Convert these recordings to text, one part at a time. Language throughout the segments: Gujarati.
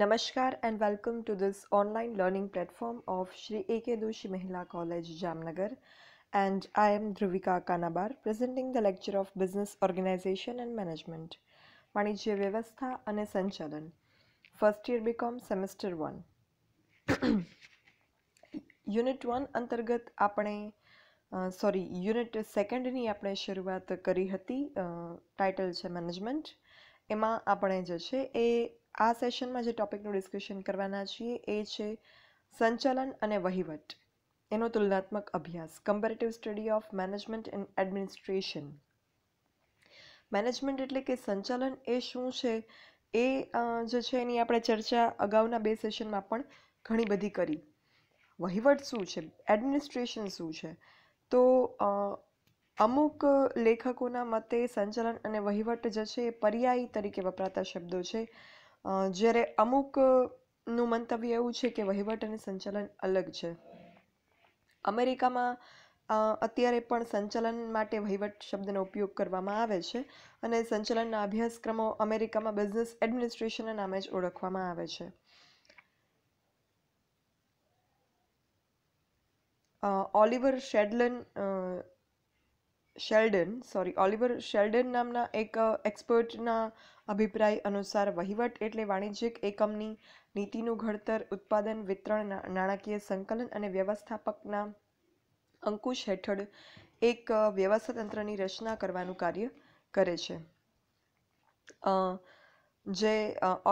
Namaskar and welcome to this online learning platform of Sri A.K. Doshi Mahila College, Jamnagar. And I am Dhruvika Kanabar presenting the lecture of Business Organization and Management, Manijya Vyavastha and Sanchalan, First Year BCom Semester 1. Unit one અંતર્ગત આપણે સોરી યુનિટ સેકન્ડની આપણે શરૂઆત કરી હતી ટાઇટલ છે મેનેજમેન્ટ એમાં આપણે જે છે એ આ સેશનમાં જે ટોપિકનું ડિસ્કશન કરવાના છીએ એ છે સંચાલન અને વહીવટ એનો તુલનાત્મક અભ્યાસ comparative study of management and administration management એટલે કે સંચાલન એ શું છે એ જે છે એની આપણે ચર્ચા અગાઉના બે સેશનમાં પણ ઘણી બધી કરી વહીવટ શું છે એડમિનિસ્ટ્રેશન શું છે તો અમુક લેખકોના મતે સંચાલન અને વહીવટ જે છે એ પર્યાય તરીકે વપરાતા શબ્દો છે જ્યારે અમુકનું મંતવ્ય એવું છે કે વહીવટ અને સંચાલન અલગ છે અમેરિકામાં અત્યારે પણ સંચાલન માટે વહીવટ શબ્દનો ઉપયોગ કરવામાં આવે છે અને સંચાલનના અભ્યાસક્રમો અમેરિકામાં બિઝનેસ એડમિનિસ્ટ્રેશનના નામે જ ઓળખવામાં આવે છે Oliver Shedlan Sheldon sorry Oliver Sheldon નામના એક એક્સપર્ટના અભિપ્રાય અનુસાર વહીવટ એટલે વાણિજ્યિક એકમની નીતિનું ઘડતર ઉત્પાદન વિતરણ નાણાકીય સંકલન અને વ્યવસ્થાપકના અંકુશ હેઠળ એક વ્યવસ્થા તંત્રની રચના કરવાનું કાર્ય કરે છે જે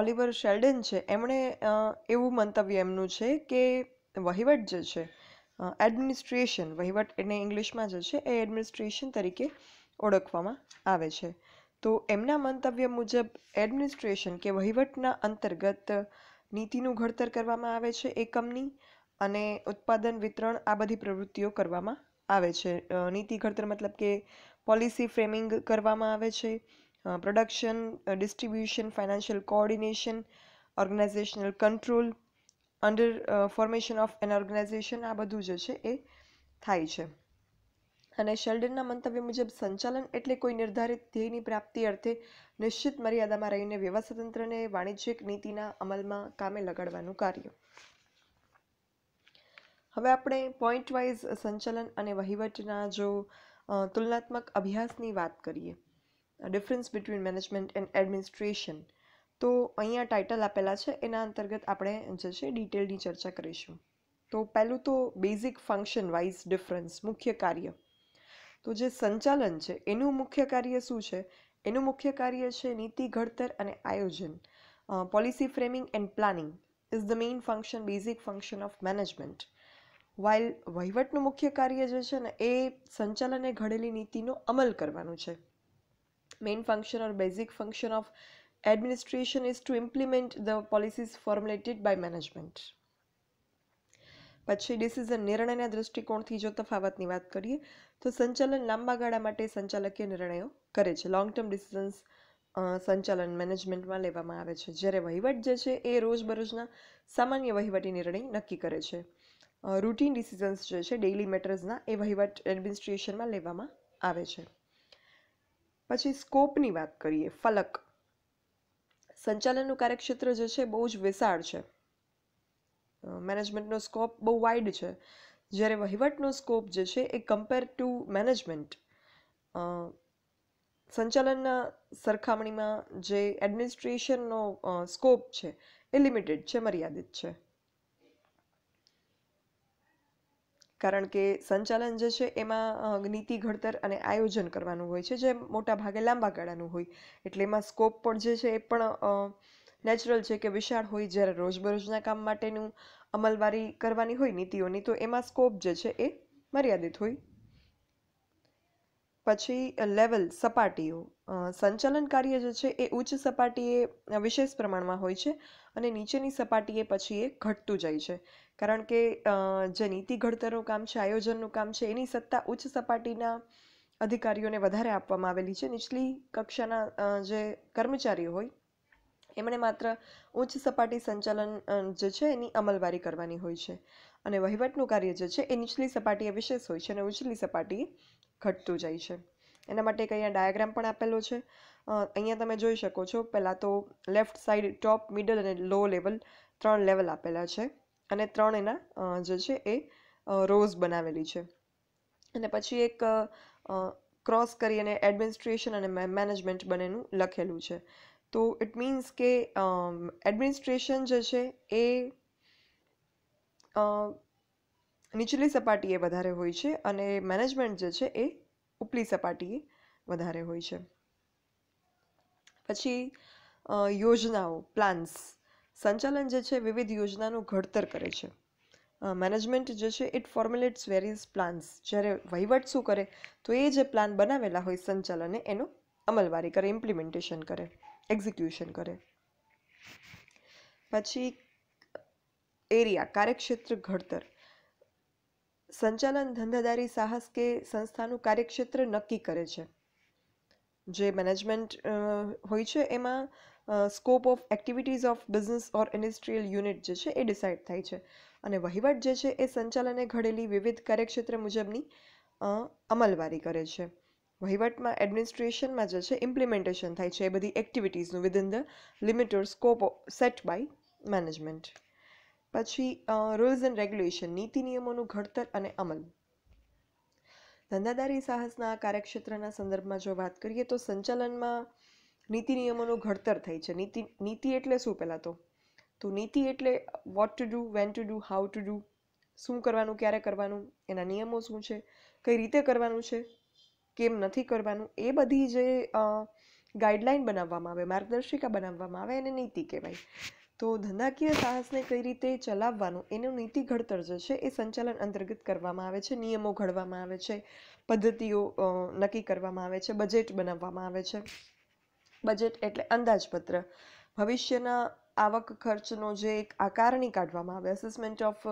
ઓલિવર શેલ્ડન છે એમણે એવું મંતવ્ય એમનું છે કે વહીવટ જે છે એડમિનિસ્ટ્રેશન વહીવટ એને ઇંગ્લિશમાં જે છે એ એડમિનિસ્ટ્રેશન તરીકે ઓળખવામાં આવે છે તો એમના મંતવ્ય મુજબ એડમિનિસ્ટ્રેશન કે વહીવટના અંતર્ગત નીતિનું ઘડતર કરવામાં આવે છે એકમની અને ઉત્પાદન વિતરણ આ બધી પ્રવૃત્તિઓ કરવામાં આવે છે નીતિ ઘડતર મતલબ કે પોલિસી ફ્રેમિંગ કરવામાં આવે છે production distribution financial coordination organisational control under formation of an organisation આ બધું જે છે એ થાય છે અને શેલ્ડનના મંતવ્ય મુજબ સંચાલન એટલે કોઈ નિર્ધારિત ધ્યેયની પ્રાપ્તિ અર્થે નિશ્ચિત મર્યાદામાં રહીને વ્યવસ્થાતંત્રને વાણિજ્યિક નીતિના અમલમાં કામે લગાડવાનું કાર્ય હવે આપણે પોઈન્ટ વાઇઝ સંચાલન અને વહીવટના જો તુલનાત્મક અભ્યાસની વાત કરીએ difference between management and administration તો અહીંયા ટાઇટલ આપેલા છે એના અંતર્ગત આપણે જે છે ડિટેલની ચર્ચા કરીશું તો પહેલું તો બેઝિક ફંક્શન વાઇઝ ડિફરન્સ મુખ્ય કાર્ય તો જે સંચાલન છે એનું મુખ્ય કાર્ય શું છે એનું મુખ્ય કાર્ય છે નીતિ ઘડતર અને આયોજન policy framing and planning is the main function basic function of management while વહીવટનું મુખ્ય કાર્ય જે છે ને એ સંચાલને ઘડેલી નીતિનો અમલ કરવાનું છે main function or basic function of administration is to implement the policies formulated by management પછી ડિસિઝન નિર્ણયના દૃષ્ટિકોણથી જો તફાવતની વાત કરીએ તો સંચાલન લાંબા ગાળા માટે સંચાલકીય નિર્ણયો કરે છે લોંગ ટર્મ ડિસિઝન્સ સંચાલન મેનેજમેન્ટમાં લેવામાં આવે છે જ્યારે વહીવટ જે છે એ રોજબરોજના સામાન્ય વહીવટી નિર્ણય નક્કી કરે છે રૂટીન ડિસિઝન્સ જે છે ડેઇલી મેટર્સના એ વહીવટ એડમિનિસ્ટ્રેશનમાં લેવામાં આવે છે પછી સ્કોપની વાત કરીએ ફલક સંચાલનનું કાર્યક્ષેત્ર જે છે બહુ જ વિશાળ છે મેનેજમેન્ટનો સ્કોપ બહુ વાઇડ છે જ્યારે વહીવટનો સ્કોપ જે છે એ કમ્પેર ટુ મેનેજમેન્ટ સંચાલનના સરખામણીમાં જે એડમિનિસ્ટ્રેશનનો સ્કોપ છે એ લિમિટેડ છે મર્યાદિત છે કારણ કે સંચાલન જે છે એમાં નીતિ ઘડતર અને આયોજન કરવાનું હોય છે જે મોટા ભાગે લાંબા ગાળાનું હોય એટલે એમાં સ્કોપ પણ જે છે એ પણ નેચરલ છે કે વિશાળ હોય જ્યારે રોજબરોજના કામ માટેનું અમલવારી કરવાની હોય નીતિઓની તો એમાં સ્કોપ જે છે એ મર્યાદિત હોય પછી લેવલ સપાટીઓ સંચાલન કાર્ય જે છે એ ઉચ્ચ સપાટીએ વિશેષ પ્રમાણમાં હોય છે અને નીચેની સપાટીએ પછી એ ઘટતું જાય છે કારણ કે જે નીતિ ઘડતરનું કામ છે આયોજનનું કામ છે એની સત્તા ઉચ્ચ સપાટીના અધિકારીઓને વધારે આપવામાં આવેલી છે નીચલી કક્ષાના જે કર્મચારીઓ હોય એમણે માત્ર ઉચ્ચ સપાટી સંચાલન જે છે એની અમલવારી કરવાની હોય છે અને વહીવટનું કાર્ય જે છે એ નીચલી સપાટીએ વિશેષ હોય છે અને ઉચલી સપાટી ઘટતું જાય છે એના માટે એક અહીંયા ડાયાગ્રામ પણ આપેલો છે અહીંયા તમે જોઈ શકો છો પહેલાં તો લેફ્ટ સાઈડ ટોપ મિડલ અને લો લેવલ ત્રણ લેવલ આપેલા છે અને ત્રણ એના જે છે એ રોઝ બનાવેલી છે અને પછી એક ક્રોસ કરી અને એડમિનિસ્ટ્રેશન અને મેનેજમેન્ટ બનેનું લખેલું છે તો ઇટ મીન્સ કે એડમિનિસ્ટ્રેશન જે છે એ નીચલી સપાટીએ વધારે હોય છે અને મેનેજમેન્ટ જે છે એ ઉપલી સપાટી વધારે હોય છે પછી યોજનાઓ પ્લાન્સ સંચાલન જે છે વિવિધ યોજનાનું ઘડતર કરે છે મેનેજમેન્ટ જે છે ઇટ ફોર્મ્યુલેટ્સ વેરિયસ પ્લાન્સ જ્યારે વહીવટ શું કરે તો એ જે પ્લાન બનાવેલા હોય સંચાલને એનું અમલવારી કરે ઇમ્પ્લિમેન્ટેશન કરે એક્ઝિક્યુશન કરે પછી એરિયા કાર્યક્ષેત્ર ઘડતર સંચાલન ધંધાદારી સાહસ કે સંસ્થાનું કાર્યક્ષેત્ર નક્કી કરે છે જે મેનેજમેન્ટ હોય છે એમાં scope of activities of business or industrial unit જે છે એ ડિસાઇડ થાય છે અને વહીવટ જે છે એ સંચાલને ઘડેલી વિવિધ કાર્યક્ષેત્ર મુજબની અમલવારી કરે છે વહીવટમાં એડમિનિસ્ટ્રેશનમાં જે છે ઇમ્પ્લિમેન્ટેશન થાય છે એ બધી એક્ટિવિટીઝનું within the limited scope set by management પછી રૂલ્સ એન્ડ રેગ્યુલેશન નીતિ નિયમોનું ઘડતર અને અમલ ધંધાદારી સાહસના કાર્યક્ષેત્રના સંદર્ભમાં જો વાત કરીએ તો સંચાલનમાં નીતિ નિયમોનું ઘડતર થાય છે નીતિ નીતિ એટલે શું પહેલાં તો તો નીતિ એટલે what to do when to do how to do શું કરવાનું ક્યારે કરવાનું એના નિયમો શું છે કઈ રીતે કરવાનું છે કેમ નથી કરવાનું એ બધી જે ગાઈડલાઇન બનાવવામાં આવે માર્ગદર્શિકા બનાવવામાં આવે એને નીતિ કહેવાય તો ધંધાકીય સાહસને કઈ રીતે ચલાવવાનું એનું નીતિ ઘડતર જે છે એ સંચાલન અંતર્ગત કરવામાં આવે છે નિયમો ઘડવામાં આવે છે પદ્ધતિઓ નક્કી કરવામાં આવે છે બજેટ બનાવવામાં આવે છે બજેટ એટલે અંદાજપત્ર ભવિષ્યના આવક ખર્ચનો જે એક આકારણી કાઢવામાં આવે assessment of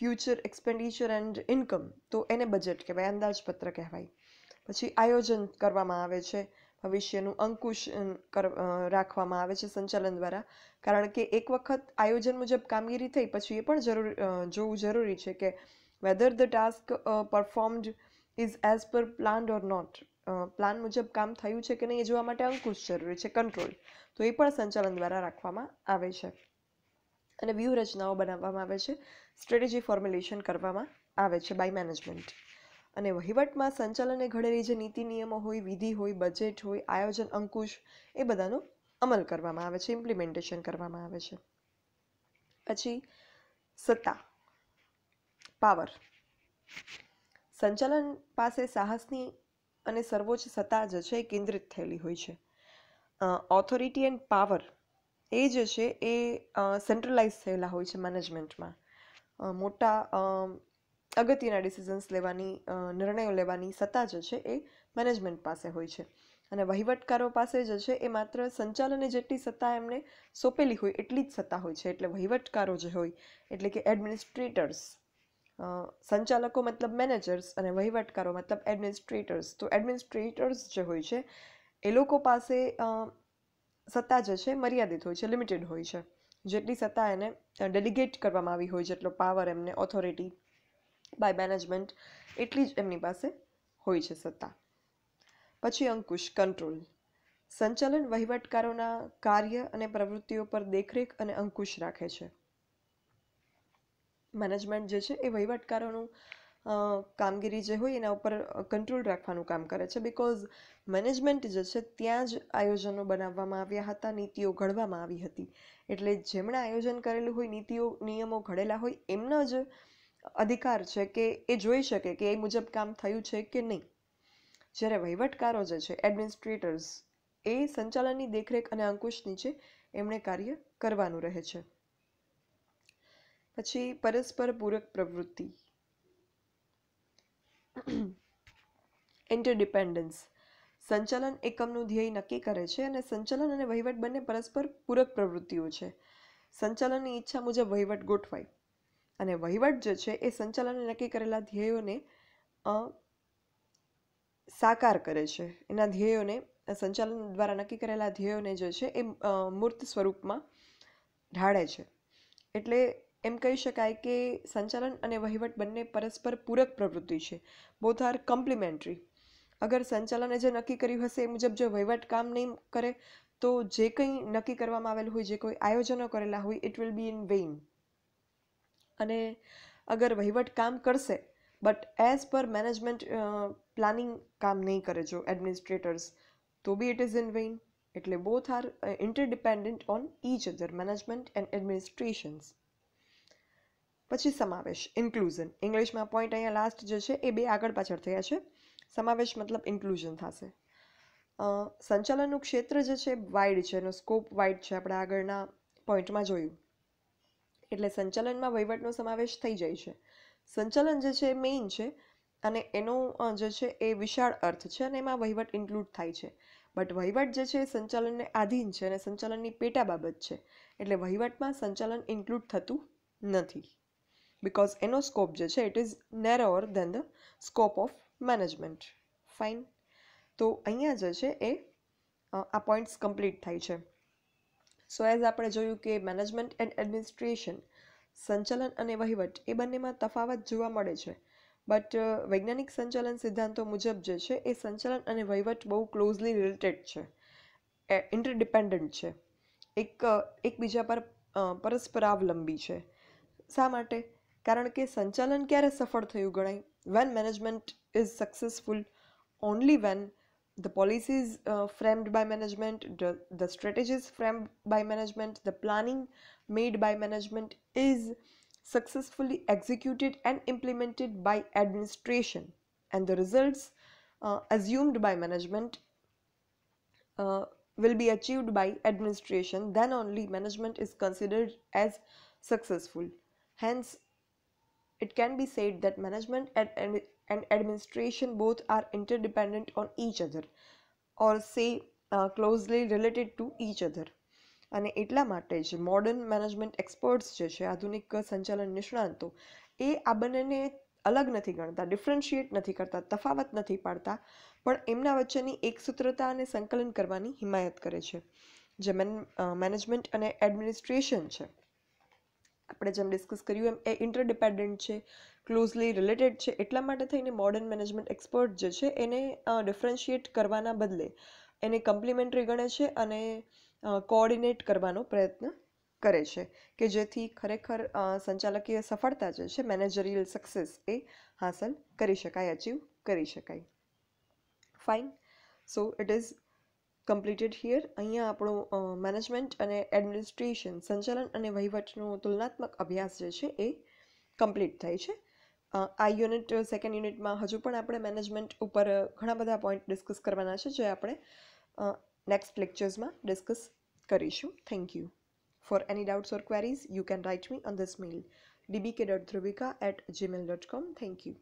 future expenditure and income તો એને બજેટ કહેવાય અંદાજપત્ર કહેવાય પછી આયોજન કરવામાં આવે છે ભવિષ્યનું અંકુશ રાખવામાં આવે છે સંચાલન દ્વારા કારણ કે એક વખત આયોજન મુજબ કામગીરી થઈ પછી એ પણ જરૂર જોવું જરૂરી છે કે whether the task performed is as per planned or not plan મુજબ કામ થયું છે કે નહીં એ જોવા માટે અંકુશ જરૂરી છે કંટ્રોલ તો એ પણ સંચાલન દ્વારા રાખવામાં આવે છે અને વ્યૂહરચનાઓ બનાવવામાં આવે છે સ્ટ્રેટેજી ફોર્મ્યુલેશન કરવામાં આવે છે બાય મેનેજમેન્ટ અને વહીવટમાં સંચાલને ઘડેલી જે નીતિ નિયમો હોય વિધિ હોય બજેટ હોય આયોજન અંકુશ એ બધાનો અમલ કરવામાં આવે છે ઇમ્પ્લિમેન્ટેશન કરવામાં આવે છે પછી સત્તા પાવર સંચાલન પાસે સાહસની અને સર્વોચ્ચ સત્તા જ છે એ કેન્દ્રિત થયેલી હોય છે ઓથોરિટી એન્ડ પાવર એ જે છે એ સેન્ટ્રલાઇઝ થયેલા હોય છે મેનેજમેન્ટમાં મોટા અગત્યના ડિસિઝન્સ લેવાની નિર્ણયો લેવાની સત્તા જે છે એ મેનેજમેન્ટ પાસે હોય છે અને વહીવટકારો પાસે જે છે એ માત્ર સંચાલને જેટલી સત્તા એમને સોંપેલી હોય એટલી જ સત્તા હોય છે એટલે વહીવટકારો જે હોય એટલે કે એડમિનિસ્ટ્રેટર્સ સંચાલકો મતલબ મેનેજર્સ અને વહીવટકારો મતલબ એડમિનિસ્ટ્રેટર્સ તો એડમિનિસ્ટ્રેટર્સ જે હોય છે એ લોકો પાસે સત્તા જે છે મર્યાદિત હોય છે લિમિટેડ હોય છે જેટલી સત્તા એને ડેલિગેટ કરવામાં આવી હોય જેટલો પાવર એમને ઓથોરિટી બાય મેનેજમેન્ટ એટલી જ એમની પાસે હોય છે સત્તા પછી અંકુશ કંટ્રોલ સંચાલન વહીવટકારોના કાર્ય અને પ્રવૃત્તિઓ પર દેખરેખ અને અંકુશ રાખે છે મેનેજમેન્ટ જે છે એ વહીવટકારોનું કામગીરી જે હોય એના ઉપર કંટ્રોલ રાખવાનું કામ કરે છે બિકોઝ મેનેજમેન્ટ જે છે ત્યાં જ આયોજનો બનાવવામાં આવ્યા હતા નીતિઓ ઘડવામાં આવી હતી એટલે જેમણે આયોજન કરેલું હોય નીતિઓ નિયમો ઘડેલા હોય એમના જ અધિકાર છે કે એ જોઈ શકે કે એ મુજબ કામ થયું છે કે નહીં જ્યારે વહીવટકારો જે છે એડમિનિસ્ટ્રેટર્સ એ સંચાલનની દેખરેખ અને અંકુશ નીચે એમણે કાર્ય કરવાનું રહે છે પછી પરસ્પર પૂરક પ્રવૃત્તિ ઇન્ટરડિપેન્ડન્સ સંચાલન એકમનું ધ્યેય નક્કી કરે છે અને સંચાલન અને વહીવટ બંને પરસ્પર પૂરક પ્રવૃત્તિઓ છે સંચાલનની ઈચ્છા મુજબ વહીવટ ગોઠવાય અને વહીવટ જે છે એ સંચાલન નક્કી કરેલા ધ્યેયોને સાકાર કરે છે એના ધ્યેયોને સંચાલન દ્વારા નક્કી કરેલા ધ્યેયોને જે છે એ મૂર્ત સ્વરૂપમાં ઢાળે છે એટલે એમ કહી શકાય કે સંચાલન અને વહીવટ બંને પરસ્પર પૂરક પ્રવૃત્તિ છે બોથ આર કોમ્પ્લિમેન્ટરી અગર સંચાલને જે નક્કી કર્યું હશે એ મુજબ જો વહીવટ કામ નહીં કરે તો જે કંઈ નક્કી કરવામાં આવેલ હોય જે કોઈ આયોજનો કરેલા હોય it will be in vain અને અગર વહીવટ કામ કરશે but as per management planning કામ નહીં કરે જો એડમિનિસ્ટ્રેટર્સ તો be it is in vain એટલે both are interdependent on each other management and administrations પછી સમાવેશ ઇન્ક્લુઝન ઇંગ્લિશમાં પોઈન્ટ અહીંયા લાસ્ટ જે છે એ બે આગળ પાછળ થયા છે સમાવેશ મતલબ ઇન્ક્લુઝન થશે સંચાલનનું ક્ષેત્ર જે છે વાઇડ છે એનો સ્કોપ વાઇડ છે આપણે આગળના પોઈન્ટમાં જોયું એટલે સંચાલનમાં વહીવટનો સમાવેશ થઈ જાય છે સંચાલન જે છે એ મેઇન છે અને એનો જે છે એ વિશાળ અર્થ છે અને એમાં વહીવટ ઇન્ક્લુડ થાય છે બટ વહીવટ જે છે એ સંચાલનને આધીન છે અને સંચાલનની પેટા બાબત છે એટલે વહીવટમાં સંચાલન ઇન્ક્લુડ થતું નથી બિકોઝ એનો સ્કોપ જે છે it is narrower than the scope of management fine તો અહીંયા જે છે એ આ પોઈન્ટ્સ કમ્પ્લીટ થાય છે સો એઝ આપણે જોયું કે મેનેજમેન્ટ એન્ડ એડમિનિસ્ટ્રેશન સંચાલન અને વહીવટ એ બંનેમાં તફાવત જોવા મળે છે બટ વૈજ્ઞાનિક સંચાલન સિદ્ધાંતો મુજબ જે છે એ સંચાલન અને વહીવટ બહુ ક્લોઝલી રિલેટેડ છે ઇન્ટરડિપેન્ડન્ટ છે એક એકબીજા પર પરસ્પરાવલંબી છે શા માટે કારણ કે સંચાલન ક્યારે સફળ થયું ગણાય when management is successful only when the policies uh, framed by management, the, the strategies framed by management, the planning made by management is successfully executed and implemented by administration and the results uh, assumed by management uh, will be achieved by administration then only management is considered as successful hence it can be said that management and, and administration both are interdependent on each other or say uh, closely related to each other અને એટલા માટે જ મોડર્ન મેનેજમેન્ટ એક્સપર્ટ્સ જે છે આધુનિક સંચાલન નિષ્ણાંતો એ આ બંનેને અલગ નથી ગણતા ડિફરન્શિએટ નથી કરતા તફાવત નથી પાડતા પણ એમના વચ્ચેની એકસૂત્રતા અને સંકલન કરવાની હિમાયત કરે છે જે મેનેજમેન્ટ અને એડમિનિસ્ટ્રેશન છે આપણે જેમ ડિસ્કસ કર્યું એમ એ ઇન્ટરડિપેન્ડન્ટ છે ક્લોઝલી રિલેટેડ છે એટલા માટે થઈને મોડર્ન મેનેજમેન્ટ એક્સપર્ટ જે છે એને ડિફરન્શિએટ કરવાના બદલે એને કમ્પ્લિમેન્ટરી ગણે છે અને કોઓર્ડિનેટ કરવાનો પ્રયત્ન કરે છે કે જેથી ખરેખર સંચાલકીય સફળતા જે છે મેનેજરિયલ સક્સેસ એ હાંસલ કરી શકાય અચીવ કરી શકાય fine so it is completed here અહીંયા આપણું મેનેજમેન્ટ અને એડમિનિસ્ટ્રેશન સંચાલન અને વહીવટનો તુલનાત્મક અભ્યાસ જે છે એ કમ્પ્લીટ થાય છે આ યુનિટ સેકન્ડ યુનિટમાં હજુ પણ આપણે મેનેજમેન્ટ ઉપર ઘણા બધા પોઈન્ટ ડિસ્કસ કરવાના છે જે આપણે નેક્સ્ટ લેક્ચર્સમાં ડિસ્કસ કરીશું thank you for any doubts or queries you can write me on this at Gmail dot com thank you